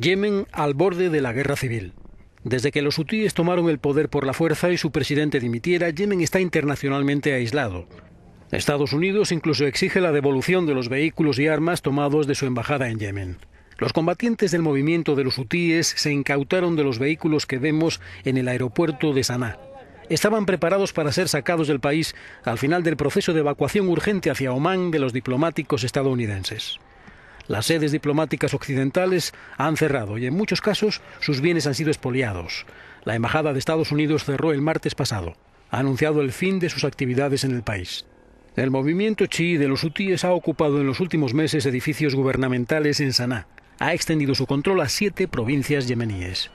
Yemen al borde de la guerra civil. Desde que los hutíes tomaron el poder por la fuerza y su presidente dimitiera, Yemen está internacionalmente aislado. Estados Unidos incluso exige la devolución de los vehículos y armas tomados de su embajada en Yemen. Los combatientes del movimiento de los hutíes se incautaron de los vehículos que vemos en el aeropuerto de Sanaa. Estaban preparados para ser sacados del país al final del proceso de evacuación urgente hacia Omán de los diplomáticos estadounidenses. Las sedes diplomáticas occidentales han cerrado y en muchos casos sus bienes han sido expoliados. La Embajada de Estados Unidos cerró el martes pasado. Ha anunciado el fin de sus actividades en el país. El movimiento chií de los hutíes ha ocupado en los últimos meses edificios gubernamentales en Sanaa. Ha extendido su control a siete provincias yemeníes.